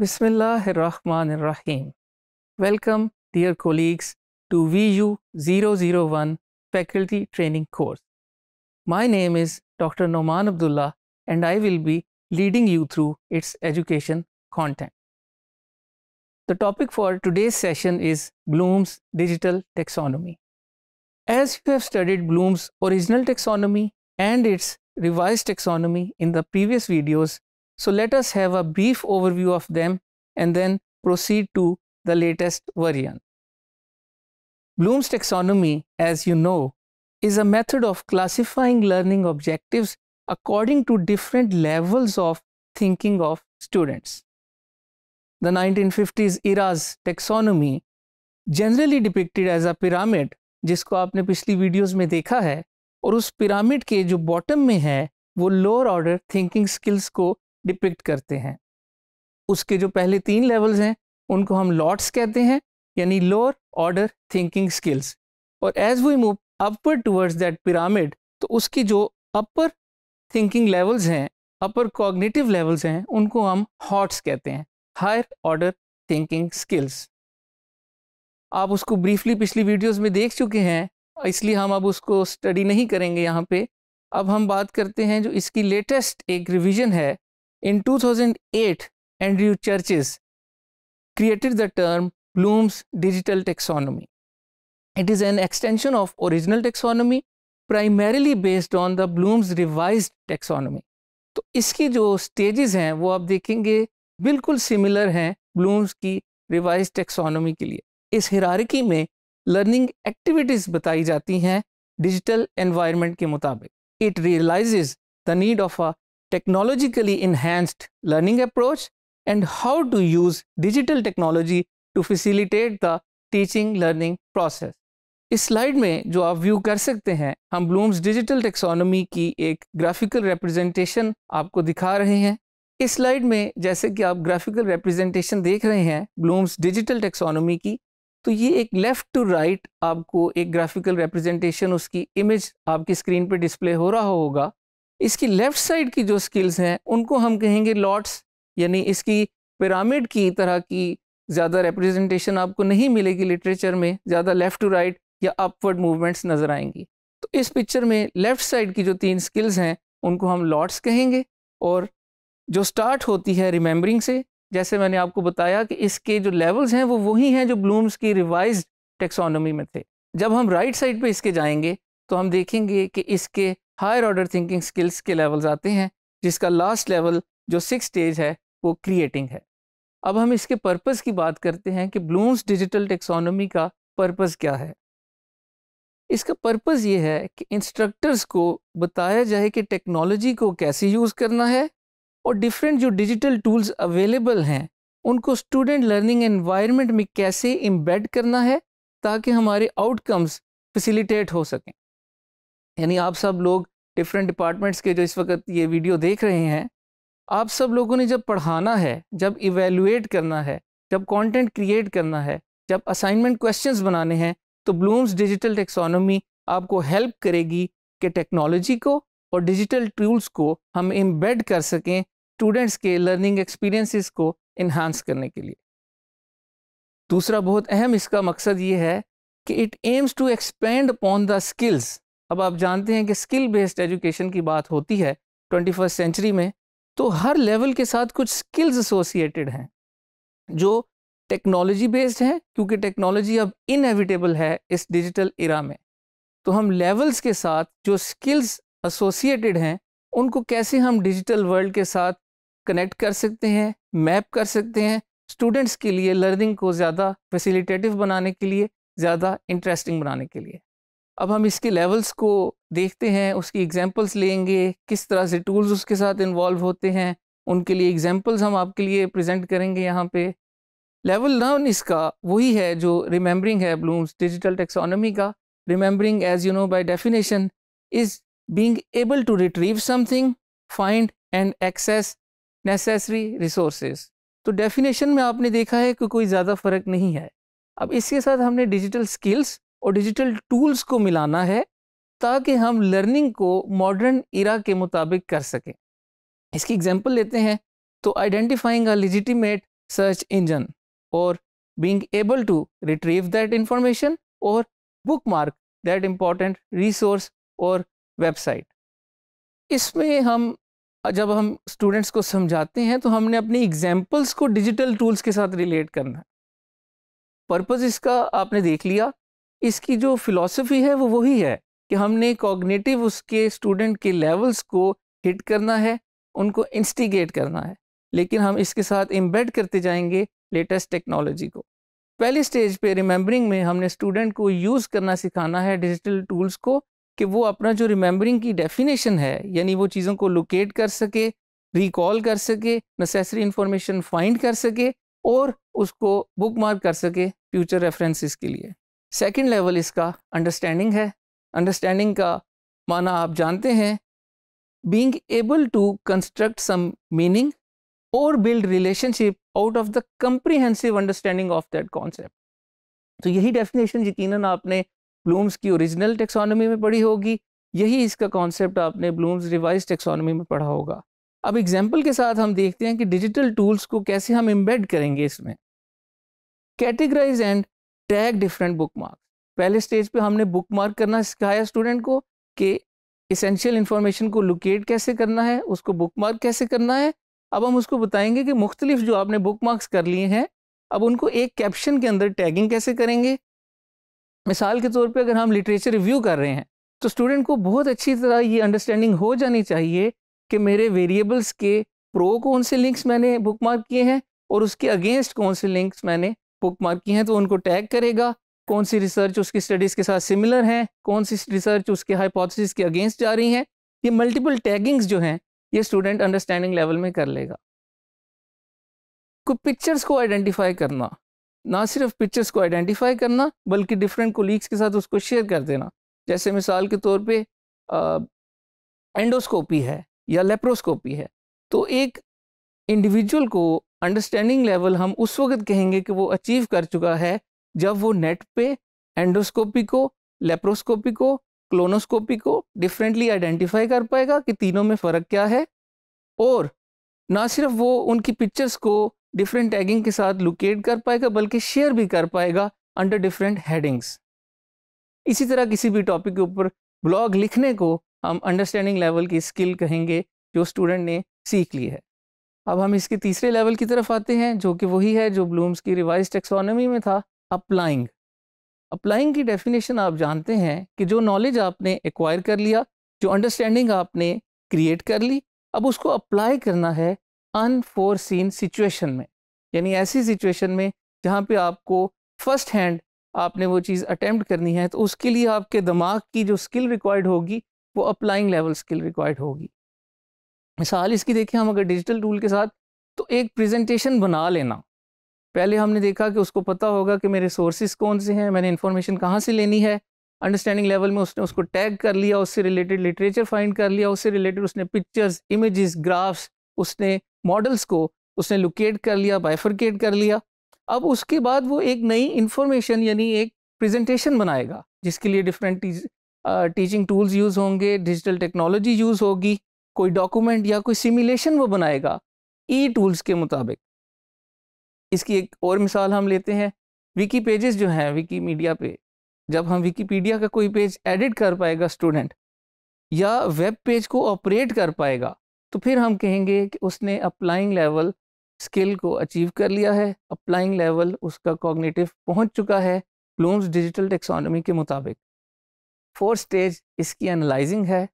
Bismillah ir-Rahman ar Rahim. Welcome, dear colleagues, to VU001 Faculty Training course. My name is Dr. Noman Abdullah and I will be leading you through its education content. The topic for today's session is Bloom's Digital Taxonomy. As you have studied Bloom's original taxonomy and its revised taxonomy in the previous videos, So let us have a brief overview of them and then proceed to the latest variant. Bloom's taxonomy, as you know, is a method of classifying learning objectives according to different levels of thinking of students. The 1950s era's taxonomy generally depicted as a pyramid जिसको आपने पिछली videos में देखा है और उस pyramid के जो बॉटम में है वो लोअर ऑर्डर थिंकिंग स्किल्स को डिपिक्ट करते हैं उसके जो पहले तीन लेवल्स हैं उनको हम लॉट्स कहते हैं यानी लोअर ऑर्डर थिंकिंग स्किल्स और as we move upper towards that pyramid तो उसकी जो अपर थिंकिंग लेवल्स हैं अपर कॉग्निटिव लेवल्स हैं उनको हम हॉट्स कहते हैं हायर ऑर्डर थिंकिंग स्किल्स आप उसको ब्रीफली पिछली वीडियोस में देख चुके हैं इसलिए हम अब उसको स्टडी नहीं करेंगे यहाँ पे अब हम बात करते हैं जो इसकी लेटेस्ट एक रिवीजन है In 2008, Andrew Churches created the term Bloom's digital taxonomy. It is an extension of original taxonomy primarily based on the Bloom's revised taxonomy. तो इसकी जो स्टेजेस हैं वो आप देखेंगे बिल्कुल सिमिलर हैं ब्लूम्स की रिवाइज टेक्सोनॉमी के लिए इस हिरारकी में लर्निंग एक्टिविटीज़ बताई जाती हैं डिजिटल एनवायरनमेंट के मुताबिक it realises the need of a technologically enhanced learning approach and how to use digital technology to facilitate the teaching learning process. इस स्लाइड में जो आप व्यू कर सकते हैं हम ब्लूम्स डिजिटल टेक्सोनोमी की एक ग्राफिकल रिप्रेजेंटेशन आपको दिखा रहे हैं इस स्लाइड में जैसे कि आप ग्राफिकल रिप्रेजेंटेशन देख रहे हैं ब्लूम्स डिजिटल टेक्सोनोमी की तो ये एक लेफ़्ट टू राइट आपको एक ग्राफिकल रिप्रेजेंटेशन उसकी इमेज आपकी स्क्रीन पर डिस्प्ले हो रहा होगा इसकी लेफ्ट साइड की जो स्किल्स हैं उनको हम कहेंगे लॉट्स यानी इसकी पिरामिड की तरह की ज़्यादा रिप्रेजेंटेशन आपको नहीं मिलेगी लिटरेचर में ज़्यादा लेफ़्ट टू राइट या अपवर्ड मूवमेंट्स नज़र आएंगी तो इस पिक्चर में लेफ़्ट साइड की जो तीन स्किल्स हैं उनको हम लॉट्स कहेंगे और जो स्टार्ट होती है रिमेंबरिंग से जैसे मैंने आपको बताया कि इसके जो लेवल्स हैं वो वही हैं जो ब्लूम्स की रिवाइज टेक्सोनोमी में थे जब हम राइट right साइड पे इसके जाएंगे तो हम देखेंगे कि इसके हायर ऑर्डर थिंकिंग स्किल्स के लेवल्स आते हैं जिसका लास्ट लेवल जो सिक्स स्टेज है वो क्रिएटिंग है अब हम इसके पर्पस की बात करते हैं कि ब्लूम्स डिजिटल टेक्सोनोमी का पर्पस क्या है इसका पर्पस ये है कि इंस्ट्रक्टर्स को बताया जाए कि टेक्नोलॉजी को कैसे यूज़ करना है और डिफरेंट जो डिजिटल टूल्स अवेलेबल हैं उनको स्टूडेंट लर्निंग एनवायरनमेंट में कैसे इम्बेड करना है ताकि हमारे आउटकम्स फैसिलिटेट हो सकें यानी आप सब लोग डिफरेंट डिपार्टमेंट्स के जो इस वक्त ये वीडियो देख रहे हैं आप सब लोगों ने जब पढ़ाना है जब इवेलुएट करना है जब कंटेंट क्रिएट करना है जब असाइनमेंट क्वेश्चंस बनाने हैं तो ब्लूम्स डिजिटल टेक्सोनोमी आपको हेल्प करेगी कि टेक्नोलॉजी को और डिजिटल टूल्स को हम इम्बेड कर सकें स्टूडेंट्स के लर्निंग एक्सपीरियंसेस को इन्हांस करने के लिए दूसरा बहुत अहम इसका मकसद ये है कि it aims to expand upon the skills अब आप जानते हैं कि स्किल बेस्ड एजुकेशन की बात होती है ट्वेंटी फर्स्ट सेंचुरी में तो हर लेवल के साथ कुछ स्किल्स एसोसिएटेड हैं जो टेक्नोलॉजी बेस्ड हैं क्योंकि टेक्नोलॉजी अब इनएविटेबल है इस डिजिटल इरा में तो हम लेवल्स के साथ जो स्किल्स एसोसिएटेड हैं उनको कैसे हम डिजिटल वर्ल्ड के साथ कनेक्ट कर सकते हैं मैप कर सकते हैं स्टूडेंट्स के लिए लर्निंग को ज़्यादा फैसिलिटेटिव बनाने के लिए ज़्यादा इंटरेस्टिंग बनाने के लिए अब हम इसके लेवल्स को देखते हैं उसकी एग्जांपल्स लेंगे किस तरह से टूल्स उसके साथ इन्वॉल्व होते हैं उनके लिए एग्जांपल्स हम आपके लिए प्रेजेंट करेंगे यहाँ पे लेवल नाउन इसका वही है जो रिमेंबरिंग है ब्लूम्स डिजिटल टेक्सोनॉमी का remembering as you know by definition is being able to retrieve something find and access necessary resources तो डेफिनेशन में आपने देखा है कि कोई ज़्यादा फ़र्क नहीं है अब इसके साथ हमने डिजिटल स्किल्स और डिजिटल टूल्स को मिलाना है ताकि हम लर्निंग को मॉडर्न इरा के मुताबिक कर सकें इसकी एग्जांपल लेते हैं तो identifying a legitimate search engine और being able to retrieve that information और bookmark that important resource और वेबसाइट इसमें हम जब हम स्टूडेंट्स को समझाते हैं तो हमने अपनी एग्जाम्पल्स को डिजिटल टूल्स के साथ रिलेट करना है पर्पज़ इसका आपने देख लिया इसकी जो फिलॉसफी है वो वही है कि हमने कॉग्नेटिव उसके स्टूडेंट के लेवल्स को हिट करना है उनको इंस्टिगेट करना है लेकिन हम इसके साथ इम्बेड करते जाएंगे लेटेस्ट टेक्नोलॉजी को पहली स्टेज पे रिमेंबरिंग में हमने स्टूडेंट को यूज़ करना सिखाना है डिजिटल टूल्स को कि वो अपना जो रिमेंबरिंग की डेफिनेशन है यानी वो चीज़ों को लोकेट कर सके रिकॉल कर सके नेसेसरी इन्फॉर्मेशन फाइंड कर सके और उसको बुक मार्क कर सके फ्यूचर रेफरेंसेस के लिए सेकंड लेवल इसका अंडरस्टैंडिंग है अंडरस्टैंडिंग का माना आप जानते हैं being able to construct some meaning और build relationship out of the comprehensive understanding of that concept तो यही डेफिनेशन यकीन आपने ब्लूम्स की ओरिजिनल टेक्सोनॉमी में पढ़ी होगी यही इसका कॉन्सेप्ट आपने ब्लूम्स रिवाइज टेक्सोनॉमी में पढ़ा होगा अब एग्जाम्पल के साथ हम देखते हैं कि डिजिटल टूल्स को कैसे हम इम्बेड करेंगे इसमें categorise and tag different bookmarks पहले स्टेज पे हमने बुक मार्क करना सिखाया स्टूडेंट को कि इसेंशियल इन्फॉर्मेशन को लोकेट कैसे करना है उसको बुक मार्क कैसे करना है अब हम उसको बताएंगे कि मुख्तलिफ जो आपने बुक मार्क्स कर लिए हैं अब उनको एक कैप्शन के अंदर टैगिंग कैसे करेंगे मिसाल के तौर पे अगर हम लिटरेचर रिव्यू कर रहे हैं तो स्टूडेंट को बहुत अच्छी तरह ये अंडरस्टैंडिंग हो जानी चाहिए कि मेरे वेरिएबल्स के प्रो कौन से लिंक्स मैंने बुक मार्क किए हैं और उसके अगेंस्ट कौन से लिंक्स मैंने बुक मार्क की हैं तो उनको टैग करेगा कौन सी रिसर्च उसकी स्टडीज़ के साथ सिमिलर हैं कौन सी रिसर्च उसके हाइपोथेसिस के अगेंस्ट जा रही हैं ये मल्टीपल टैगिंग्स जो हैं ये स्टूडेंट अंडरस्टैंडिंग लेवल में कर लेगा को पिक्चर्स को आइडेंटिफाई करना ना सिर्फ पिक्चर्स को आइडेंटिफाई करना बल्कि डिफरेंट कोलीग्स के साथ उसको शेयर कर देना जैसे मिसाल के तौर पर एंडोस्कोपी है या लेप्रोस्कोपी है तो एक इंडिविजुअल को अंडरस्टैंडिंग लेवल हम उस वक्त कहेंगे कि वो अचीव कर चुका है जब वो नेट पे एंडोस्कोपी को लेप्रोस्कोपी को क्लोनोस्कोपी को डिफरेंटली आइडेंटिफाई कर पाएगा कि तीनों में फ़र्क क्या है और ना सिर्फ वो उनकी पिक्चर्स को डिफरेंट टैगिंग के साथ लोकेट कर पाएगा बल्कि शेयर भी कर पाएगा अंडर डिफरेंट हेडिंग्स इसी तरह किसी भी टॉपिक के ऊपर ब्लॉग लिखने को हम अंडरस्टैंडिंग लेवल की स्किल कहेंगे जो स्टूडेंट ने सीख ली है अब हम इसके तीसरे लेवल की तरफ आते हैं जो कि वही है जो ब्लूम्स की रिवाइज टेक्सोनॉमी में था अप्लाइंग अप्लाइंग की डेफिनेशन आप जानते हैं कि जो नॉलेज आपने एक्वायर कर लिया जो अंडरस्टैंडिंग आपने क्रिएट कर ली अब उसको अप्लाई करना है अनफोरसीन सिचुएशन में यानी ऐसी सिचुएशन में जहाँ पे आपको फर्स्ट हैंड आपने वो चीज़ अटैम्प्ट करनी है तो उसके लिए आपके दिमाग की जो स्किल रिक्वायर्ड होगी वो अप्लाइंग लेवल स्किल रिक्वायर्ड होगी मिसाल इसकी देखें हम अगर डिजिटल टूल के साथ तो एक प्रेजेंटेशन बना लेना पहले हमने देखा कि उसको पता होगा कि मेरे सोर्सेज कौन से हैं मैंने इन्फॉर्मेशन कहाँ से लेनी है अंडरस्टैंडिंग लेवल में उसने उसको टैग कर लिया उससे रिलेटेड लिटरेचर फाइंड कर लिया उससे रिलेटेड उसने पिक्चर्स इमेजेस ग्राफ्स उसने मॉडल्स को उसने लोकेट कर लिया बाइफरकेट कर लिया अब उसके बाद वो एक नई इन्फॉर्मेशन यानी एक प्रेजेंटेशन बनाएगा जिसके लिए डिफरेंट टीचिंग टूल्स यूज़ होंगे डिजिटल टेक्नोलॉजी यूज़ होगी कोई डॉक्यूमेंट या कोई सिमुलेशन वो बनाएगा ई टूल्स के मुताबिक इसकी एक और मिसाल हम लेते हैं विकी पेजेस जो हैं विकी मीडिया पे जब हम विकीपीडिया का कोई पेज एडिट कर पाएगा स्टूडेंट या वेब पेज को ऑपरेट कर पाएगा तो फिर हम कहेंगे कि उसने अप्लाइंग लेवल स्किल को अचीव कर लिया है अप्लाइंग लेवल उसका कॉग्निटिव पहुंच चुका है ब्लूम्स डिजिटल टेक्सोनॉमी के मुताबिक फोर्थ स्टेज इसकी एनालाइजिंग है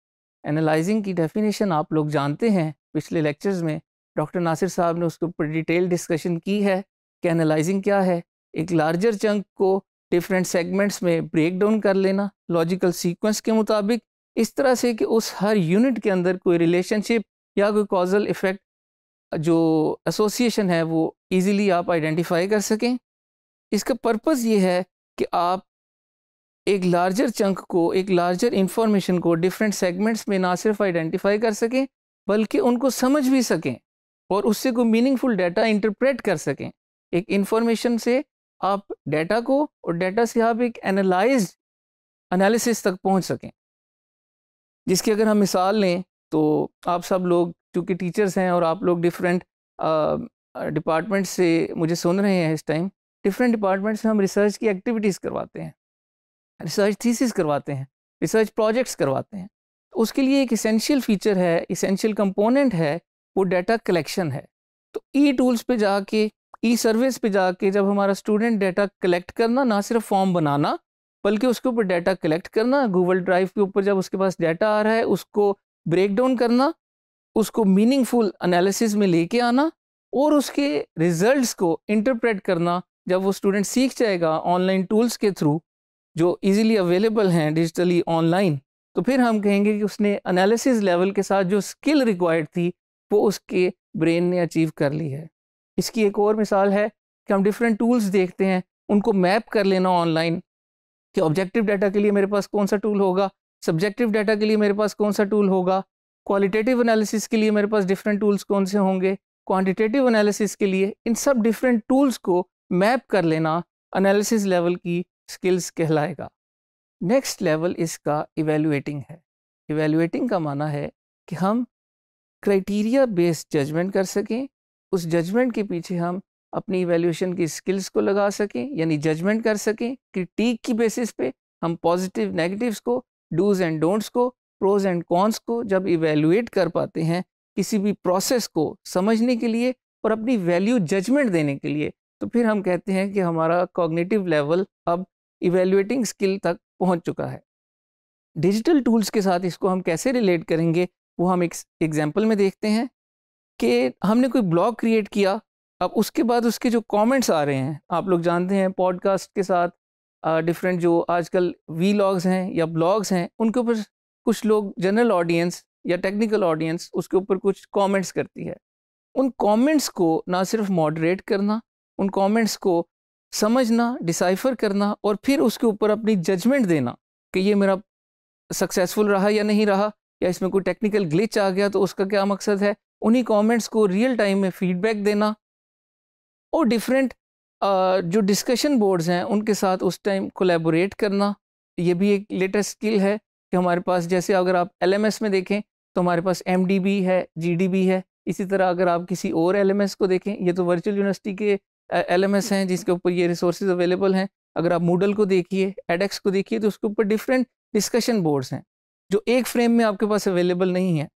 एनालाइजिंग की डेफिनेशन आप लोग जानते हैं पिछले लेक्चर्स में डॉक्टर नासिर साहब ने उसके ऊपर डिटेल डिस्कशन की है कि एनालाइजिंग क्या है एक लार्जर चंक को डिफरेंट सेगमेंट्स में ब्रेक डाउन कर लेना लॉजिकल सीक्वेंस के मुताबिक इस तरह से कि उस हर यूनिट के अंदर कोई रिलेशनशिप या कोई कॉजल इफ़ेक्ट जो एसोसिएशन है वो ईज़िली आप आइडेंटिफाई कर सकें इसका पर्पज़ ये है कि आप एक लार्जर चंक को एक लार्जर इंफॉर्मेशन को डिफरेंट सेगमेंट्स में ना सिर्फ आइडेंटिफाई कर सकें बल्कि उनको समझ भी सकें और उससे कोई मीनिंगफुल डाटा इंटरप्रेट कर सकें एक इंफॉर्मेशन से आप डाटा को और डाटा से आप एक एनालाइज एनालिसिस तक पहुंच सकें जिसकी अगर हम मिसाल लें तो आप सब लोग चूँकि टीचर्स हैं और आप लोग डिफरेंट डिपार्टमेंट से मुझे सुन रहे हैं इस टाइम डिफरेंट डिपार्टमेंट से हम रिसर्च की एक्टिविटीज़ करवाते हैं रिसर्च थीसिस करवाते हैं रिसर्च प्रोजेक्ट्स करवाते हैं उसके लिए एक इसेंशियल फीचर है इसेंशियल कंपोनेंट है वो डाटा कलेक्शन है तो ई टूल्स पे जाके ई सर्विस पे जाके जब हमारा स्टूडेंट डाटा कलेक्ट करना ना सिर्फ फॉर्म बनाना बल्कि उसके ऊपर डाटा कलेक्ट करना गूगल ड्राइव के ऊपर जब उसके पास डाटा आ रहा है उसको ब्रेक डाउन करना उसको मीनिंगफुल अनालिसिस में लेके आना और उसके रिजल्ट्स को इंटरप्रेट करना जब वो स्टूडेंट सीख जाएगा ऑनलाइन टूल्स के थ्रू जो इजीली अवेलेबल हैं डिजिटली ऑनलाइन तो फिर हम कहेंगे कि उसने एनालिसिस लेवल के साथ जो स्किल रिक्वायर्ड थी वो उसके ब्रेन ने अचीव कर ली है इसकी एक और मिसाल है कि हम डिफरेंट टूल्स देखते हैं उनको मैप कर लेना ऑनलाइन कि ऑब्जेक्टिव डाटा के लिए मेरे पास कौन सा टूल होगा सब्जेक्टिव डाटा के लिए मेरे पास कौन सा टूल होगा क्वालिटेटिव एनालिसिस के लिए मेरे पास डिफरेंट टूल्स कौन से होंगे क्वांटिटेटिव एनालिसिस के लिए इन सब डिफरेंट टूल्स को मैप कर लेना एनालिसिस लेवल की स्किल्स कहलाएगा नेक्स्ट लेवल इसका इवेलुएटिंग है इवेलुएटिंग का माना है कि हम क्राइटीरिया बेस्ड जजमेंट कर सकें उस जजमेंट के पीछे हम अपनी इवेल्यूशन की स्किल्स को लगा सकें यानी जजमेंट कर सकें क्रिटिक की बेसिस पे हम पॉजिटिव नेगेटिव्स को डूज एंड डोंट्स को प्रोज एंड कॉन्स को जब इवेल्युएट कर पाते हैं किसी भी प्रोसेस को समझने के लिए और अपनी वैल्यू जजमेंट देने के लिए तो फिर हम कहते हैं कि हमारा कॉग्निटिव लेवल अब इवेल्युएटिंग स्किल तक पहुंच चुका है डिजिटल टूल्स के साथ इसको हम कैसे रिलेट करेंगे वो हम एक एग्जाम्पल में देखते हैं कि हमने कोई ब्लॉग क्रिएट किया अब उसके बाद उसके जो कमेंट्स आ रहे हैं आप लोग जानते हैं पॉडकास्ट के साथ डिफरेंट जो आजकल वी लॉग्स हैं या ब्लॉग्स हैं उनके ऊपर कुछ लोग जनरल ऑडियंस या टेक्निकल ऑडियंस उसके ऊपर कुछ कमेंट्स करती है उन कमेंट्स को ना सिर्फ मॉडरेट करना उन कमेंट्स को समझना डिसाइफर करना और फिर उसके ऊपर अपनी जजमेंट देना कि ये मेरा सक्सेसफुल रहा या नहीं रहा या इसमें कोई टेक्निकल ग्लिच आ गया तो उसका क्या मकसद है उन्हीं कमेंट्स को रियल टाइम में फीडबैक देना और डिफरेंट जो डिस्कशन बोर्ड्स हैं उनके साथ उस टाइम कोलेबोरेट करना ये भी एक लेटेस्ट स्किल है कि हमारे पास जैसे अगर आप एल में देखें तो हमारे पास एम है जी है इसी तरह अगर आप किसी और एल को देखें ये तो वर्चुअल यूनिवर्सिटी के एलएमएस हैं जिसके ऊपर ये रिसोर्सेज अवेलेबल हैं अगर आप मूडल को देखिए एडेक्स को देखिए तो उसके ऊपर डिफरेंट डिस्कशन बोर्ड्स हैं जो एक फ्रेम में आपके पास अवेलेबल नहीं है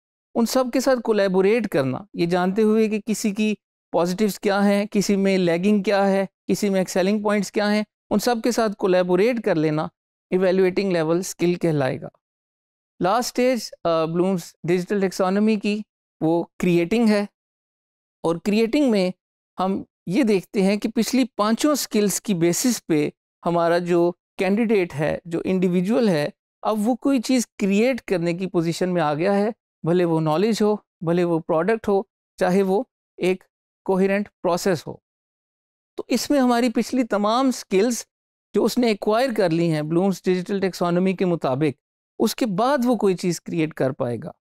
उन सब के साथ कोलेबोरेट करना ये जानते हुए कि किसी की पॉजिटिव्स क्या हैं किसी में लैगिंग क्या है किसी में एक्सेलिंग पॉइंट्स क्या हैं उन सब के साथ कोलेबोरेट कर लेना इवेल्यूटिंग लेवल स्किल कहलाएगा last stage Bloom's digital taxonomy की वो क्रिएटिंग है और क्रिएटिंग में हम ये देखते हैं कि पिछली पांचों स्किल्स की बेसिस पे हमारा जो कैंडिडेट है जो इंडिविजुअल है अब वो कोई चीज़ क्रिएट करने की पोजीशन में आ गया है भले वो नॉलेज हो भले वो प्रोडक्ट हो चाहे वो एक कोहरेंट प्रोसेस हो तो इसमें हमारी पिछली तमाम स्किल्स जो उसने एक्वायर कर ली हैं ब्लूम्स डिजिटल टेक्सोनोमी के मुताबिक उसके बाद वो कोई चीज़ क्रिएट कर पाएगा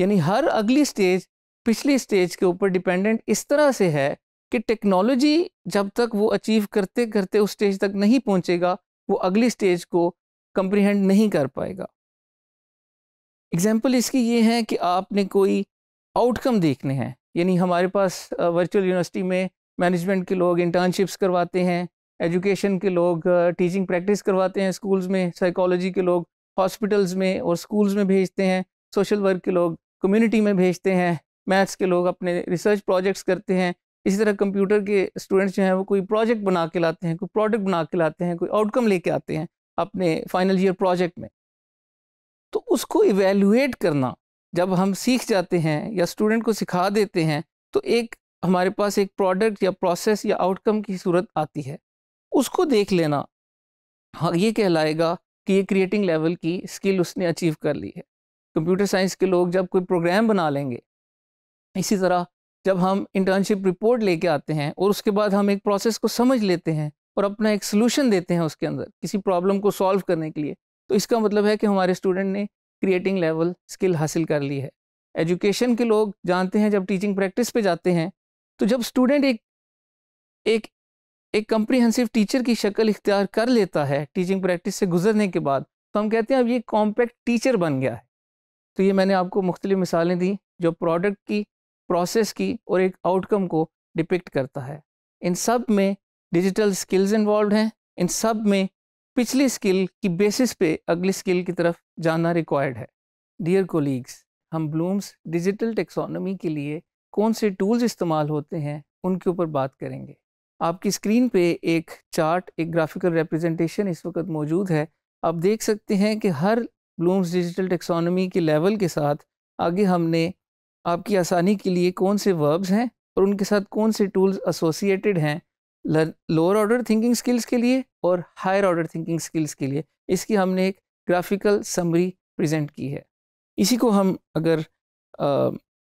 यानी हर अगली स्टेज पिछली स्टेज के ऊपर डिपेंडेंट इस तरह से है कि टेक्नोलॉजी जब तक वो अचीव करते करते उस स्टेज तक नहीं पहुंचेगा वो अगली स्टेज को कंप्रीहेंड नहीं कर पाएगा एग्जाम्पल इसकी ये है कि आपने कोई आउटकम देखने हैं यानी हमारे पास वर्चुअल यूनिवर्सिटी में मैनेजमेंट के लोग इंटर्नशिप्स करवाते हैं एजुकेशन के लोग टीचिंग प्रैक्टिस करवाते हैं स्कूल्स में साइकोलॉजी के लोग हॉस्पिटल्स में और स्कूल्स में भेजते हैं सोशल वर्क के लोग कम्युनिटी में भेजते हैं मैथ्स के लोग अपने रिसर्च प्रोजेक्ट्स करते हैं इसी तरह कंप्यूटर के स्टूडेंट्स जो हैं वो कोई प्रोजेक्ट बना के लाते हैं कोई प्रोडक्ट बना के लाते हैं कोई आउटकम लेके आते हैं अपने फाइनल ईयर प्रोजेक्ट में तो उसको इवेलुएट करना जब हम सीख जाते हैं या स्टूडेंट को सिखा देते हैं तो एक हमारे पास एक प्रोडक्ट या प्रोसेस या आउटकम की सूरत आती है उसको देख लेना हाँ ये कहलाएगा कि ये क्रिएटिंग लेवल की स्किल उसने अचीव कर ली है कंप्यूटर साइंस के लोग जब कोई प्रोग्राम बना लेंगे इसी तरह जब हम इंटर्नशिप रिपोर्ट लेके आते हैं और उसके बाद हम एक प्रोसेस को समझ लेते हैं और अपना एक सोल्यूशन देते हैं उसके अंदर किसी प्रॉब्लम को सॉल्व करने के लिए तो इसका मतलब है कि हमारे स्टूडेंट ने क्रिएटिंग लेवल स्किल हासिल कर ली है एजुकेशन के लोग जानते हैं जब टीचिंग प्रैक्टिस पे जाते हैं तो जब स्टूडेंट एक एक एक कम्प्रीहेंसिव टीचर की शक्ल इख्तियार कर लेता है टीचिंग प्रैक्टिस से गुजरने के बाद तो हम कहते हैं अब ये कॉम्पैक्ट टीचर बन गया है तो ये मैंने आपको मुख्तलि मिसालें दी जो प्रोडक्ट की प्रोसेस की और एक आउटकम को डिपिक्ट करता है इन सब में डिजिटल स्किल्स इन्वॉल्व हैं इन सब में पिछली स्किल की बेसिस पे अगली स्किल की तरफ जाना रिक्वायर्ड है डियर कोलीग्स हम ब्लूम्स डिजिटल टेक्सोनोमी के लिए कौन से टूल्स इस्तेमाल होते हैं उनके ऊपर बात करेंगे आपकी स्क्रीन पे एक चार्ट एक ग्राफिकल रिप्रेजेंटेशन इस वक्त मौजूद है आप देख सकते हैं कि हर ब्लूम्स डिजिटल टेक्सोनोमी के लेवल के साथ आगे हमने आपकी आसानी के लिए कौन से वर्ब्स हैं और उनके साथ कौन से टूल्स एसोसिएटेड हैं लोअर ऑर्डर थिंकिंग स्किल्स के लिए और हायर ऑर्डर थिंकिंग स्किल्स के लिए इसकी हमने एक ग्राफिकल समरी प्रेजेंट की है इसी को हम अगर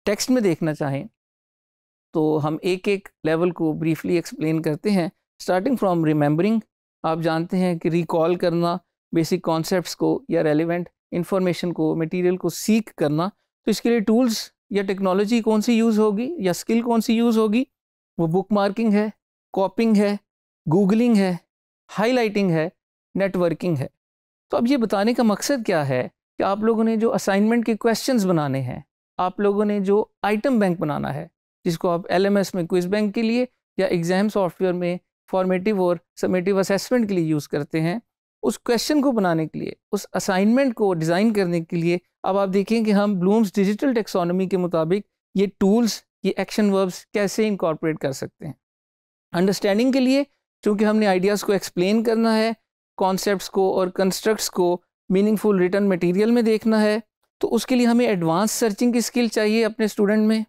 टेक्स्ट में देखना चाहें तो हम एक एक लेवल को ब्रीफली एक्सप्लेन करते हैं स्टार्टिंग फ्रॉम रिमेंबरिंग आप जानते हैं कि रिकॉल करना बेसिक कॉन्सेप्ट्स को या रेलिवेंट इन्फॉर्मेशन को मटेरियल को सीख करना तो इसके लिए टूल्स या टेक्नोलॉजी कौन सी यूज़ होगी या स्किल कौन सी यूज़ होगी वो बुक मार्किंग है कॉपिंग है गूगलिंग है हाईलाइटिंग है नेटवर्किंग है तो अब ये बताने का मकसद क्या है कि आप लोगों ने जो असाइनमेंट के क्वेश्चन बनाने हैं आप लोगों ने जो आइटम बैंक बनाना है जिसको आप एल में क्विज बैंक के लिए या एग्ज़ाम सॉफ्टवेयर में फॉर्मेटिव और समेटिव असेसमेंट के लिए यूज़ करते हैं उस क्वेश्चन को बनाने के लिए उस असाइनमेंट को डिज़ाइन करने के लिए अब आप देखें कि हम ब्लूम्स डिजिटल टेक्सोनोमी के मुताबिक ये टूल्स ये एक्शन वर्ब्स कैसे इंकॉर्पोरेट कर सकते हैं अंडरस्टैंडिंग के लिए चूँकि हमने आइडियाज़ को एक्सप्लेन करना है कॉन्सेप्ट को और कंस्ट्रक्ट्स को मीनिंगफुल रिटर्न मटीरियल में देखना है तो उसके लिए हमें एडवांस सर्चिंग की स्किल चाहिए अपने स्टूडेंट में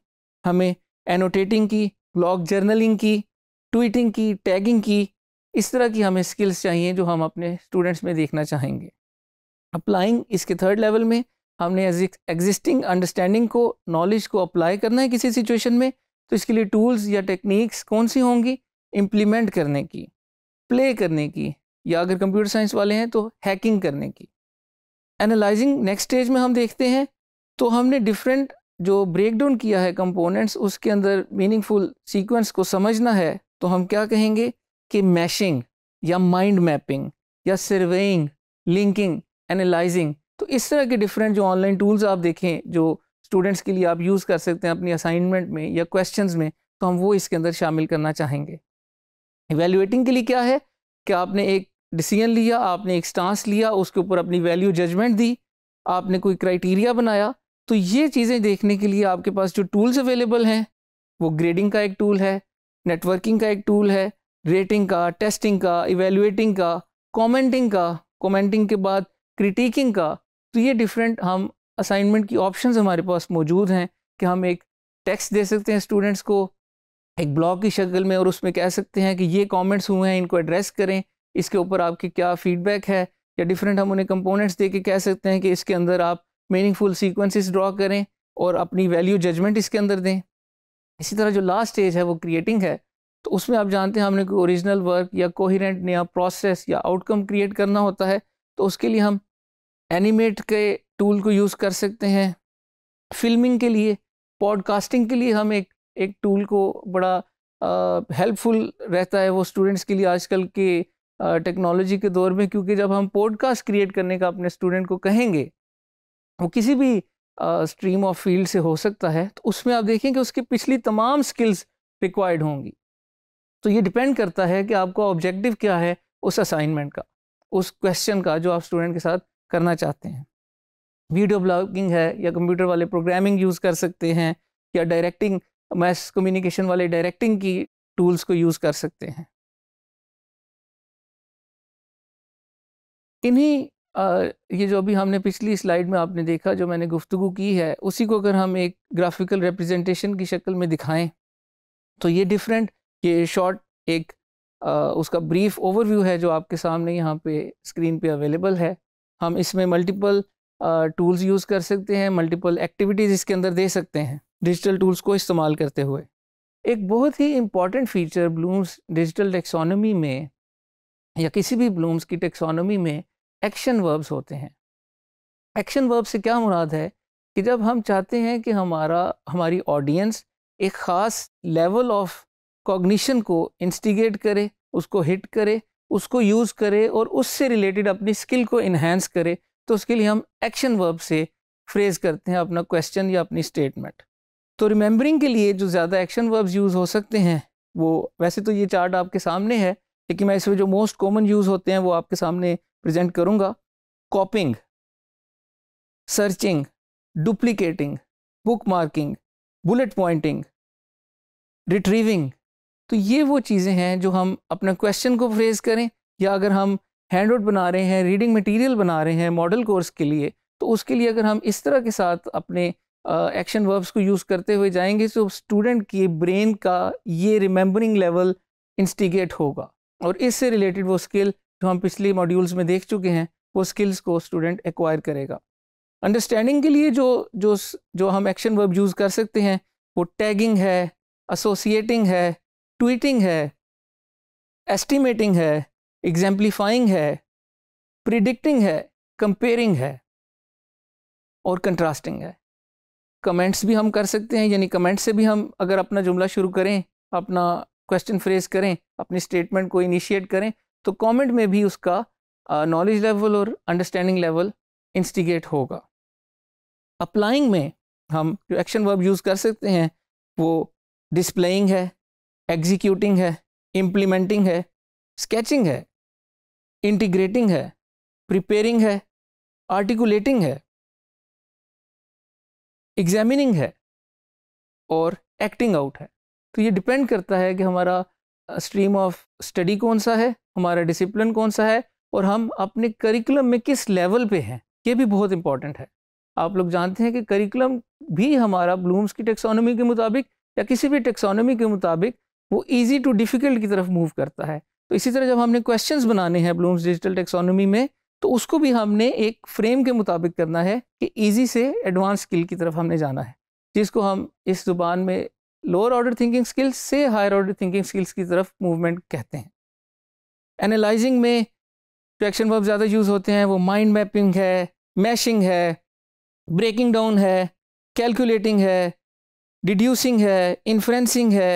हमें एनोटेटिंग की ब्लॉग जर्नलिंग की ट्वीटिंग की टैगिंग की इस तरह की हमें स्किल्स चाहिए जो हम अपने स्टूडेंट्स में देखना चाहेंगे अप्लाइंग इसके थर्ड लेवल में हमने एग्जिस्टिंग अंडरस्टैंडिंग को नॉलेज को अप्लाई करना है किसी सिचुएशन में तो इसके लिए टूल्स या टेक्निक्स कौन सी होंगी इम्प्लीमेंट करने की प्ले करने की या अगर कंप्यूटर साइंस वाले हैं तो हैकिंग करने की एनालाइजिंग नेक्स्ट स्टेज में हम देखते हैं तो हमने डिफरेंट जो ब्रेकडाउन किया है कंपोनेंट्स उसके अंदर मीनिंगफुल सीक्वेंस को समझना है तो हम क्या कहेंगे कि मैशिंग या माइंड मैपिंग या सर्वेइंग लिंकिंग एनालाइजिंग तो इस तरह के डिफरेंट जो ऑनलाइन टूल्स आप देखें जो स्टूडेंट्स के लिए आप यूज़ कर सकते हैं अपनी असाइनमेंट में या क्वेश्चंस में तो हम वो इसके अंदर शामिल करना चाहेंगे इवेल्यूएटिंग के लिए क्या है कि आपने एक डिसीजन लिया आपने एक स्टांस लिया उसके ऊपर अपनी वैल्यू जजमेंट दी आपने कोई क्राइटीरिया बनाया तो ये चीज़ें देखने के लिए आपके पास जो टूल्स अवेलेबल हैं वो ग्रेडिंग का एक टूल है नेटवर्किंग का एक टूल है रेटिंग का टेस्टिंग का इवेल्यूटिंग का कॉमेंटिंग का कॉमेंटिंग के बाद क्रिटिकिंग का तो ये डिफरेंट हम असाइनमेंट की ऑप्शन हमारे पास मौजूद हैं कि हम एक टेक्स्ट दे सकते हैं स्टूडेंट्स को एक ब्लॉग की शक्ल में और उसमें कह सकते हैं कि ये कमेंट्स हुए हैं इनको एड्रेस करें इसके ऊपर आपके क्या फीडबैक है या डिफरेंट हम उन्हें कंपोनेंट्स दे के कह सकते हैं कि इसके अंदर आप मीनिंगफुल सीक्वेंसेस ड्रॉ करें और अपनी वैल्यू जजमेंट इसके अंदर दें इसी तरह जो लास्ट स्टेज है वो क्रिएटिंग है तो उसमें आप जानते हैं हमने कोई ओरिजिनल वर्क या कोहिरेंट नया प्रोसेस या आउटकम क्रिएट करना होता है तो उसके लिए हम एनिमेट के टूल को यूज़ कर सकते हैं फिल्मिंग के लिए पॉडकास्टिंग के लिए हम एक एक टूल को बड़ा हेल्पफुल रहता है वो स्टूडेंट्स के लिए आजकल के टेक्नोलॉजी के दौर में क्योंकि जब हम पॉडकास्ट क्रिएट करने का अपने स्टूडेंट को कहेंगे वो किसी भी स्ट्रीम ऑफ फील्ड से हो सकता है तो उसमें आप देखें कि उसकी पिछली तमाम स्किल्स रिक्वायर्ड होंगी तो ये डिपेंड करता है कि आपका ऑब्जेक्टिव क्या है उस असाइनमेंट का उस क्वेश्चन का जो आप स्टूडेंट के साथ करना चाहते हैं वीडियो ब्लॉगिंग है या कंप्यूटर वाले प्रोग्रामिंग यूज़ कर सकते हैं या डायरेक्टिंग मैस कम्युनिकेशन वाले डायरेक्टिंग की टूल्स को यूज़ कर सकते हैं इन्हीं ये जो अभी हमने पिछली स्लाइड में आपने देखा जो मैंने गुफ्तु की है उसी को अगर हम एक ग्राफिकल रिप्रेजेंटेशन की शक्ल में दिखाएं तो ये डिफरेंट ये शॉर्ट एक आ, उसका ब्रीफ ओवरव्यू है जो आपके सामने यहाँ पे स्क्रीन पे अवेलेबल है हम इसमें मल्टीपल टूल्स यूज़ कर सकते हैं मल्टीपल एक्टिविटीज़ इसके अंदर दे सकते हैं डिजिटल टूल्स को इस्तेमाल करते हुए एक बहुत ही important feature Bloom's digital taxonomy में या किसी भी ब्लूम्स की टेक्सोनोमी में एक्शन वर्ब्स होते हैं एक्शन वर्ब से क्या मुराद है कि जब हम चाहते हैं कि हमारा हमारी ऑडियंस एक ख़ास लेवल ऑफ कॉग्निशन को इंस्टिगेट करे उसको हिट करे उसको यूज़ करे और उससे रिलेटेड अपनी स्किल को इन्हेंस करे तो उसके लिए हम एक्शन वर्ब से फ्रेज करते हैं अपना क्वेश्चन या अपनी स्टेटमेंट तो रिमेंबरिंग के लिए जो ज़्यादा एक्शन वर्ब्स यूज़ हो सकते हैं वो वैसे तो ये चार्ट आपके सामने है लेकिन मैं इसमें जो मोस्ट कॉमन यूज़ होते हैं वो आपके सामने प्रेजेंट करूँगा copying searching duplicating bookmarking bullet pointing retrieving तो ये वो चीज़ें हैं जो हम अपना क्वेश्चन को फ्रेज करें या अगर हम हैंड आउट बना रहे हैं रीडिंग मटेरियल बना रहे हैं मॉडल कोर्स के लिए तो उसके लिए अगर हम इस तरह के साथ अपने एक्शन वर्ब्स को यूज़ करते हुए जाएंगे तो स्टूडेंट के ब्रेन का ये रिमेंबरिंग लेवल इंस्टिगेट होगा और इससे रिलेटेड वो स्किल जो हम पिछले मॉड्यूल्स में देख चुके हैं वो स्किल्स को स्टूडेंट एक्वायर करेगा अंडरस्टैंडिंग के लिए जो जो जो हम एक्शन वर्ब यूज़ कर सकते हैं वो टैगिंग है एसोसिएटिंग है ट्वीटिंग है एस्टिमेटिंग है एग्जाम्पलीफाइंग है प्रिडिक्टिंग है कंपेयरिंग है और कंट्रास्टिंग है कमेंट्स भी हम कर सकते हैं यानी कमेंट से भी हम अगर अपना जुमला शुरू करें अपना क्वेश्चन फ्रेज करें अपनी स्टेटमेंट को इनिशिएट करें तो कमेंट में भी उसका नॉलेज लेवल और अंडरस्टैंडिंग लेवल इंस्टिगेट होगा अप्लाइंग में हम जो एक्शन वर्ब यूज़ कर सकते हैं वो डिस्प्लेइंग है एग्जीक्यूटिंग है इम्प्लीमेंटिंग है स्केचिंग है इंटीग्रेटिंग है प्रिपेयरिंग है आर्टिकुलेटिंग है एग्जामिनिंग है और एक्टिंग आउट है तो ये डिपेंड करता है कि हमारा स्ट्रीम ऑफ स्टडी कौन सा है हमारा डिसिप्लिन कौन सा है और हम अपने करिकुलम में किस लेवल पे हैं ये भी बहुत इंपॉर्टेंट है आप लोग जानते हैं कि करिकुलम भी हमारा ब्लूम्स की टेक्सोनोमी के मुताबिक या किसी भी टेक्सोनोमी के मुताबिक वो ईजी टू डिफ़िकल्ट की तरफ मूव करता है तो इसी तरह जब हमने क्वेश्चन बनाने हैं ब्लूम्स डिजिटल टेक्सोनोमी में तो उसको भी हमने एक फ्रेम के मुताबिक करना है कि ईजी से एडवांस स्किल की तरफ हमने जाना है जिसको हम इस ज़ुबान में लोअर ऑर्डर थिंकिंग स्किल्स से हायर ऑर्डर थिंकिंग स्किल्स की तरफ मूवमेंट कहते हैं एनालाइजिंग में जो एक्शन वर्ब ज़्यादा यूज़ होते हैं वो माइंड मैपिंग है मैशिंग है ब्रेकिंग डाउन है कैलकुलेटिंग है डिड्यूसिंग है इन्फ्रेंसिंग है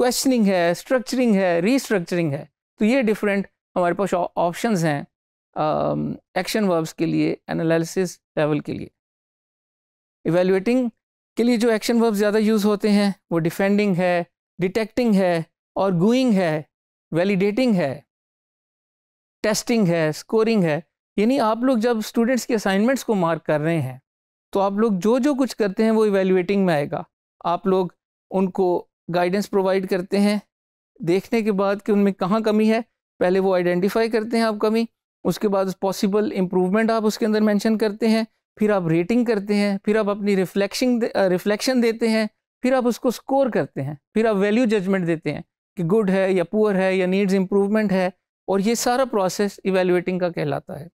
क्वेश्चनिंग है स्ट्रक्चरिंग है रीस्ट्रक्चरिंग है तो ये डिफरेंट हमारे पास ऑप्शन हैं एक्शन um, वर्ब्स के लिए एनालिसिस लेवल के लिए इवेल्यूटिंग के लिए जो एक्शन वर्ब्स ज़्यादा यूज़ होते हैं वो डिफेंडिंग है डिटेक्टिंग है और गोइंग है वैलिडेटिंग है टेस्टिंग है स्कोरिंग है यानी आप लोग जब स्टूडेंट्स के असाइनमेंट्स को मार्क कर रहे हैं तो आप लोग जो जो कुछ करते हैं वो इवेल्युएटिंग में आएगा आप लोग उनको गाइडेंस प्रोवाइड करते हैं देखने के बाद कि उनमें कहाँ कमी है पहले वो आइडेंटिफाई करते हैं आप कमी उसके बाद पॉसिबल इम्प्रूवमेंट आप उसके अंदर मेंशन करते हैं फिर आप रेटिंग करते हैं फिर आप अपनी रिफ्लेक्शन रिफ्लेक्शन देते हैं फिर आप उसको स्कोर करते हैं फिर आप वैल्यू जजमेंट देते हैं कि गुड है या पुअर है या नीड्स इम्प्रूवमेंट है और ये सारा प्रोसेस इवेल्यूटिंग का कहलाता है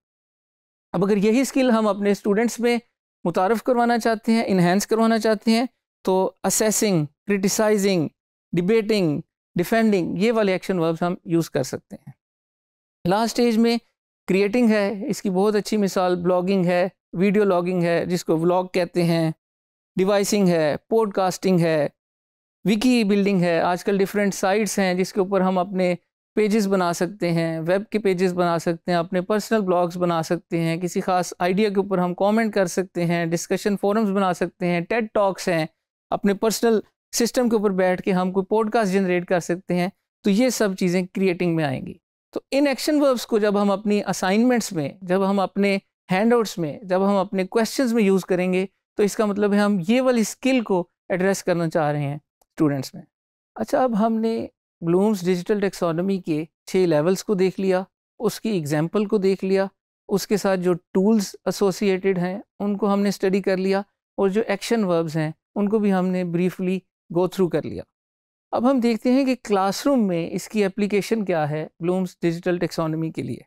अब अगर यही स्किल हम अपने स्टूडेंट्स में मुतारफ़ करवाना चाहते हैं इन्हेंस करवाना चाहते हैं तो असेसिंग क्रिटिसाइजिंग डिबेटिंग डिफेंडिंग ये वाले एक्शन वर्ब्स हम यूज़ कर सकते हैं लास्ट स्टेज में क्रिएटिंग है इसकी बहुत अच्छी मिसाल ब्लॉगिंग है वीडियो लॉगिंग है जिसको व्लॉग कहते हैं डिवाइसिंग है पॉडकास्टिंग है विकी बिल्डिंग है आजकल डिफरेंट साइट्स हैं जिसके ऊपर हम अपने पेजेस बना सकते हैं वेब के पेजेस बना सकते हैं अपने पर्सनल ब्लॉग्स बना सकते हैं किसी खास आइडिया के ऊपर हम कमेंट कर सकते हैं डिस्कशन फोरम्स बना सकते हैं टेड टॉक्स हैं अपने पर्सनल सिस्टम के ऊपर बैठ के हम कोई पॉडकास्ट जनरेट कर सकते हैं तो ये सब चीज़ें क्रिएटिंग में आएंगी तो इन एक्शन वर्ब्स को जब हम अपनी असाइनमेंट्स में जब हम अपने हैंडआउट्स में जब हम अपने क्वेश्चंस में यूज़ करेंगे तो इसका मतलब है हम ये वाली स्किल को एड्रेस करना चाह रहे हैं स्टूडेंट्स में अच्छा अब हमने ब्लूम्स डिजिटल टेक्सोनॉमी के छः लेवल्स को देख लिया उसकी एग्जाम्पल को देख लिया उसके साथ जो टूल्स एसोसिएटेड हैं उनको हमने स्टडी कर लिया और जो एक्शन वर्ब्स हैं उनको भी हमने ब्रीफली गो थ्रू कर लिया अब हम देखते हैं कि क्लासरूम में इसकी एप्लीकेशन क्या है ब्लूम्स डिजिटल टेक्सोनमी के लिए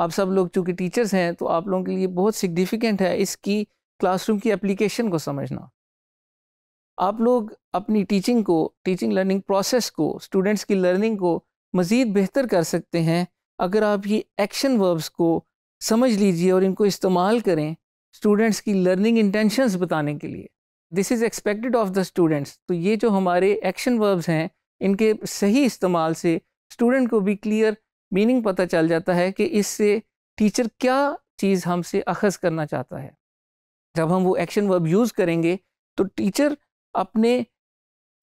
आप सब लोग चूँकि टीचर्स हैं तो आप लोगों के लिए बहुत सिग्निफिकेंट है इसकी क्लासरूम की एप्लीकेशन को समझना आप लोग अपनी टीचिंग को टीचिंग लर्निंग प्रोसेस को स्टूडेंट्स की लर्निंग को मज़ीद बेहतर कर सकते हैं अगर आप ये एक्शन वर्ब्स को समझ लीजिए और इनको इस्तेमाल करें स्टूडेंट्स की लर्निंग इंटेंशंस बताने के लिए this is expected of the students तो ये जो हमारे एक्शन वर्ब्स हैं इनके सही इस्तेमाल से स्टूडेंट को भी क्लियर मीनिंग पता चल जाता है कि इससे टीचर क्या चीज़ हमसे अखज़ करना चाहता है जब हम वो एक्शन वर्ब यूज़ करेंगे तो टीचर अपने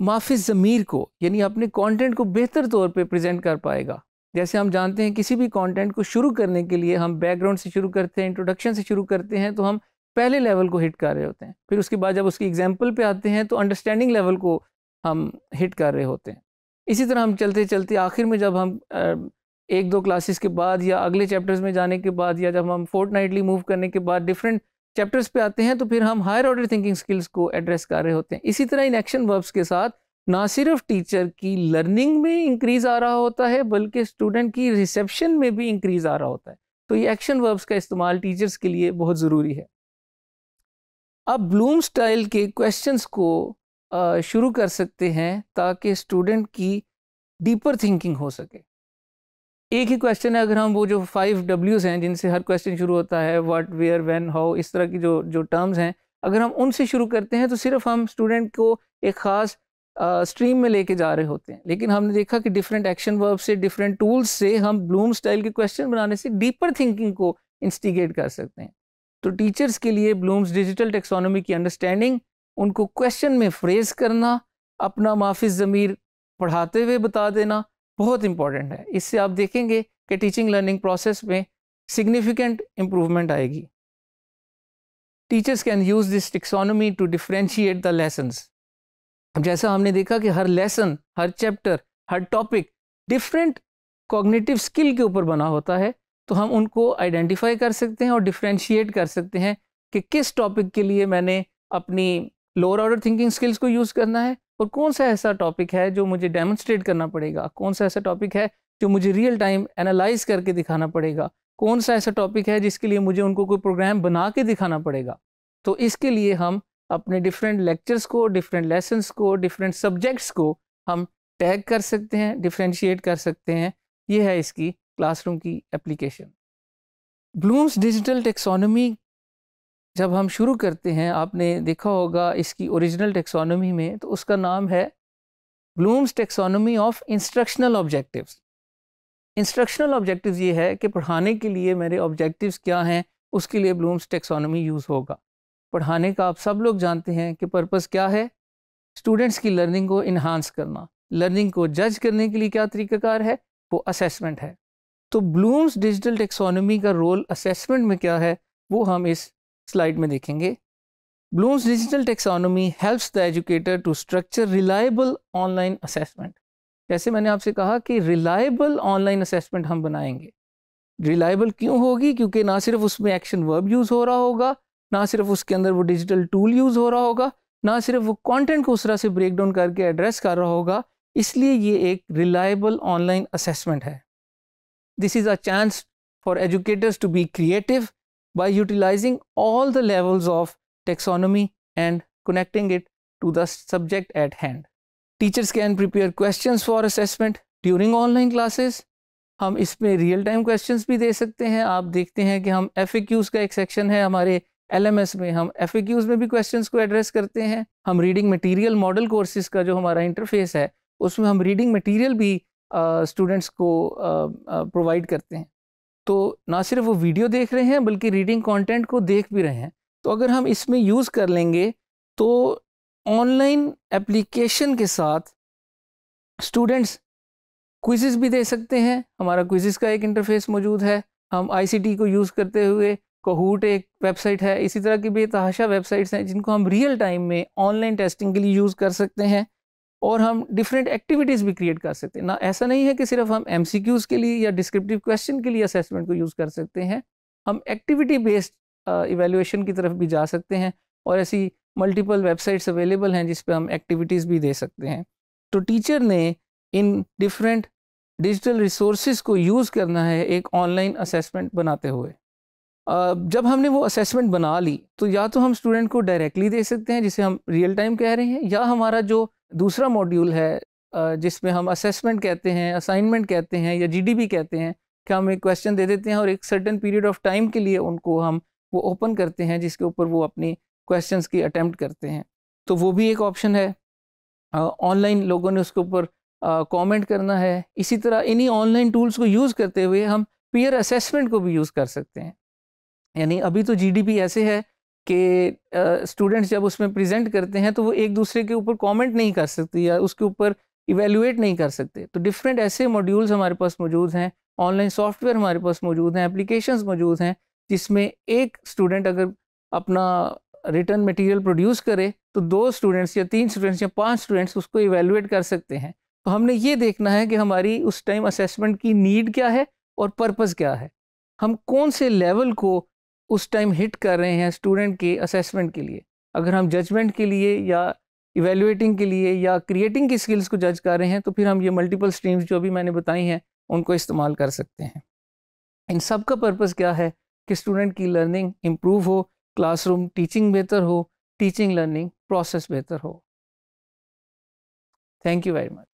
माफी ज़मीर को यानी अपने कंटेंट को बेहतर तौर पे प्रेजेंट कर पाएगा जैसे हम जानते हैं किसी भी कंटेंट को शुरू करने के लिए हम बैकग्राउंड से शुरू करते हैं इंट्रोडक्शन से शुरू करते हैं तो हम पहले लेवल को हिट कर रहे होते हैं फिर उसके बाद जब उसकी एग्जाम्पल पे आते हैं तो अंडरस्टैंडिंग लेवल को हम हिट कर रहे होते हैं इसी तरह हम चलते चलते आखिर में जब हम एक दो क्लासेस के बाद या अगले चैप्टर्स में जाने के बाद या जब हम फोर्थ नाइटली मूव करने के बाद डिफरेंट चैप्टर्स पे आते हैं तो फिर हम हायर ऑर्डर थिंकिंग स्किल्स को एड्रेस कर रहे होते हैं इसी तरह इन एक्शन वर्ब्स के साथ ना सिर्फ टीचर की लर्निंग में इंक्रीज आ रहा होता है बल्कि स्टूडेंट की रिसेप्शन में भी इंक्रीज आ रहा होता है तो ये एक्शन वर्ब्स का इस्तेमाल टीचर्स के लिए बहुत ज़रूरी है अब ब्लूम स्टाइल के क्वेश्चंस को शुरू कर सकते हैं ताकि स्टूडेंट की डीपर थिंकिंग हो सके एक ही क्वेश्चन है अगर हम वो जो फाइव डब्ल्यूज़ हैं जिनसे हर क्वेश्चन शुरू होता है व्हाट वेयर व्हेन हाउ इस तरह की जो जो टर्म्स हैं अगर हम उनसे शुरू करते हैं तो सिर्फ हम स्टूडेंट को एक ख़ास स्ट्रीम में लेके जा रहे होते हैं लेकिन हमने देखा कि डिफरेंट एक्शन वर्ब से डिफरेंट टूल्स से हम ब्लूम स्टाइल के क्वेश्चन बनाने से डीपर थिंकिंग को इंस्टिगेट कर सकते हैं तो टीचर्स के लिए ब्लूम्स डिजिटल टेक्सोनॉमी की अंडरस्टैंडिंग उनको क्वेश्चन में फ्रेज करना अपना माफिस ज़मीर पढ़ाते हुए बता देना बहुत इंपॉर्टेंट है इससे आप देखेंगे कि टीचिंग लर्निंग प्रोसेस में सिग्निफिकेंट इम्प्रूवमेंट आएगी teachers can use this taxonomy to differentiate the lessons अब जैसा हमने देखा कि हर लेसन हर चैप्टर हर टॉपिक डिफरेंट कॉग्निटिव स्किल के ऊपर बना होता है तो हम उनको आइडेंटिफाई कर सकते हैं और डिफ्रेंशिएट कर सकते हैं कि किस टॉपिक के लिए मैंने अपनी लोअर ऑर्डर थिंकिंग स्किल्स को यूज़ करना है और कौन सा ऐसा टॉपिक है जो मुझे डेमोन्स्ट्रेट करना पड़ेगा कौन सा ऐसा टॉपिक है जो मुझे रियल टाइम एनालाइज करके दिखाना पड़ेगा कौन सा ऐसा टॉपिक है जिसके लिए मुझे उनको कोई प्रोग्राम बना के दिखाना पड़ेगा तो इसके लिए हम अपने डिफरेंट लेक्चर्स को डिफरेंट लेसन्स को डिफरेंट सब्जेक्ट्स को हम टैग कर सकते हैं डिफ्रेंशिएट कर सकते हैं ये है इसकी क्लासरूम की एप्लीकेशन ब्लूम्स डिजिटल टेक्सोनोमी जब हम शुरू करते हैं आपने देखा होगा इसकी ओरिजिनल टेक्सोनोमी में तो उसका नाम है Bloom's taxonomy of instructional objectives instructional objectives ये है कि पढ़ाने के लिए मेरे ऑब्जेक्टिव्स क्या हैं उसके लिए ब्लूम्स टेक्सोनॉमी यूज़ होगा पढ़ाने का आप सब लोग जानते हैं कि पर्पस क्या है स्टूडेंट्स की लर्निंग को इन्हांस करना लर्निंग को जज करने के लिए क्या तरीकाकार है वो असेसमेंट है तो ब्लूम्स डिजिटल टेक्सोनोमी का रोल असेसमेंट में क्या है वो हम इस स्लाइड में देखेंगे Bloom's digital taxonomy helps the educator to structure reliable online assessment जैसे मैंने आपसे कहा कि रिलायबल ऑनलाइन असेसमेंट हम बनाएंगे रिलायबल क्यों होगी क्योंकि ना सिर्फ उसमें एक्शन वर्ब यूज़ हो रहा होगा ना सिर्फ उसके अंदर वो डिजिटल टूल यूज़ हो रहा होगा ना सिर्फ वो कंटेंट को उस तरह से ब्रेक डाउन करके एड्रेस कर रहा होगा इसलिए ये एक रिलायबल ऑनलाइन असेसमेंट है This is a chance for educators to be creative by utilizing all the levels of taxonomy and connecting it to the subject at hand. Teachers can prepare questions for assessment during online classes. हम इसमें real time questions भी दे सकते हैं आप देखते हैं कि हम एफ का एक सेक्शन है हमारे एल में हम एफ में भी क्वेश्चंस को एड्रेस करते हैं हम रीडिंग मटेरियल मॉडल कोर्सेज का जो हमारा इंटरफेस है उसमें हम रीडिंग मटेरियल भी स्टूडेंट्स को प्रोवाइड करते हैं तो ना सिर्फ वो वीडियो देख रहे हैं बल्कि रीडिंग कंटेंट को देख भी रहे हैं तो अगर हम इसमें यूज़ कर लेंगे तो ऑनलाइन एप्लीकेशन के साथ स्टूडेंट्स क्विज़ भी दे सकते हैं हमारा क्विज़ का एक इंटरफेस मौजूद है हम आईसीटी को यूज़ करते हुए कहूट एक वेबसाइट है इसी तरह की बेतहाशा वेबसाइट्स हैं जिनको हम रियल टाइम में ऑनलाइन टेस्टिंग के लिए यूज़ कर सकते हैं और हम डिफरेंट एक्टिविटीज़ भी क्रिएट कर सकते हैं ना ऐसा नहीं है कि सिर्फ हम एम के लिए या डिस्क्रिप्टिव क्वेश्चन के लिए असेसमेंट को यूज़ कर सकते हैं हम एक्टिविटी बेस्ड इवेल्युएशन की तरफ भी जा सकते हैं और ऐसी मल्टीपल वेबसाइट्स अवेलेबल हैं जिस पर हम एक्टिविटीज़ भी दे सकते हैं तो टीचर ने इन डिफरेंट डिजिटल रिसोर्स को यूज़ करना है एक ऑनलाइन असेसमेंट बनाते हुए जब हमने वो असेसमेंट बना ली तो या तो हम स्टूडेंट को डायरेक्टली दे सकते हैं जिसे हम रियल टाइम कह रहे हैं या हमारा जो दूसरा मॉड्यूल है जिसमें हम असेसमेंट कहते हैं असाइनमेंट कहते हैं या जीडीपी कहते हैं कि हम एक क्वेश्चन दे देते हैं और एक सर्टन पीरियड ऑफ टाइम के लिए उनको हम वो ओपन करते हैं जिसके ऊपर वो अपनी क्वेश्चंस की अटैम्प्ट करते हैं तो वो भी एक ऑप्शन है ऑनलाइन लोगों ने उसके ऊपर कॉमेंट करना है इसी तरह इन्हीं ऑनलाइन टूल्स को यूज़ करते हुए हम पीयर असेसमेंट को भी यूज़ कर सकते हैं यानी अभी तो जी ऐसे है कि स्टूडेंट्स जब उसमें प्रेजेंट करते हैं तो वो एक दूसरे के ऊपर कमेंट नहीं कर सकते या उसके ऊपर इवेलुएट नहीं कर सकते तो डिफरेंट ऐसे मॉड्यूल्स हमारे पास मौजूद हैं ऑनलाइन सॉफ्टवेयर हमारे पास मौजूद हैं एप्लीकेशन मौजूद हैं जिसमें एक स्टूडेंट अगर अपना रिटर्न मटेरियल प्रोड्यूस करे तो दो स्टूडेंट्स या तीन स्टूडेंट्स या पाँच स्टूडेंट्स उसको इवेलुएट कर सकते हैं तो हमने ये देखना है कि हमारी उस टाइम असेसमेंट की नीड क्या है और पर्पज़ क्या है हम कौन से लेवल को उस टाइम हिट कर रहे हैं स्टूडेंट के असेसमेंट के लिए अगर हम जजमेंट के लिए या इवेल्यूटिंग के लिए या क्रिएटिंग की स्किल्स को जज कर रहे हैं तो फिर हम ये मल्टीपल स्ट्रीम्स जो भी मैंने बताई हैं उनको इस्तेमाल कर सकते हैं इन सब का पर्पज़ क्या है कि स्टूडेंट की लर्निंग इम्प्रूव हो क्लासरूम टीचिंग बेहतर हो टीचिंग लर्निंग प्रोसेस बेहतर हो थैंक यू वेरी मच